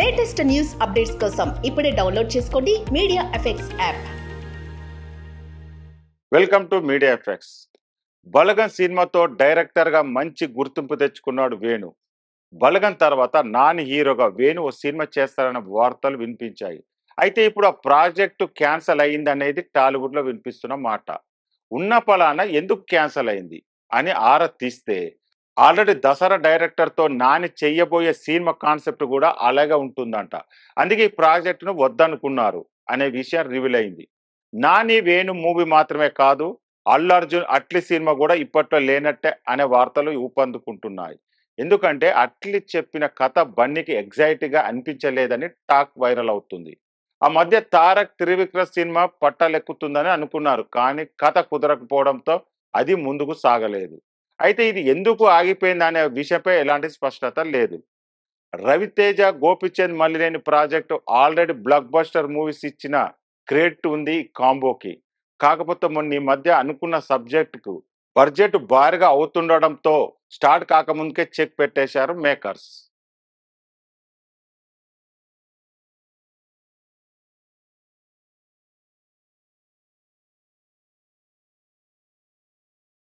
latest news updates కోసం ఇప్పుడే download చేసుకోండి media effects app welcome to media effects Balagam సినిమాతో డైరెక్టర్గా మంచి గుర్తింపు తెచ్చుకున్నాడు వేణు బలగం తర్వాత నాని హీరోగా వేణు ఓ సినిమా చేస్తారన్న వార్తలు వినిపించాయి అయితే ఇప్పుడు ఆ ప్రాజెక్టు క్యాన్సల్ అయింది అనేది టాలీవుడ్లో వినిపిస్తున్న మాట ఉన్న పలాన ఎందుకు క్యాన్సల్ అయింది అని ఆరా తీస్తే ఆల్రెడీ దసరా డైరెక్టర్తో నాని చెయ్యబోయే సినిమా కాన్సెప్ట్ కూడా అలాగే ఉంటుందంట అందుకే ఈ ప్రాజెక్టును వద్దనుకున్నారు అనే విషయం రివీల్ అయింది నాని వేణు మూవీ మాత్రమే కాదు అల్లు అర్జున్ అట్లీ సినిమా కూడా ఇప్పట్లో లేనట్టే అనే వార్తలు ఊపందుకుంటున్నాయి ఎందుకంటే అట్లీ చెప్పిన కథ బన్నీకి ఎగ్జైట్గా అనిపించలేదని టాక్ వైరల్ అవుతుంది ఆ మధ్య తారక్ త్రివిక్ర సినిమా పట్టలెక్కుతుందని అనుకున్నారు కానీ కథ కుదరకపోవడంతో అది ముందుకు సాగలేదు అయితే ఇది ఎందుకు ఆగిపోయింది అనే విషయంపై ఎలాంటి స్పష్టత లేదు Ravi Teja Gopichand Malineni project already blockbuster movies ఇచ్చిన క్రెడిట్ ఉంది కాంబోకి కాకపోతే మొన్న ఈ మధ్య అనుకున్న సబ్జెక్టుకు బడ్జెట్ భారీగా అవుతుండటంతో స్టార్ట్ కాకముందుకే చెక్ పెట్టేశారు మేకర్స్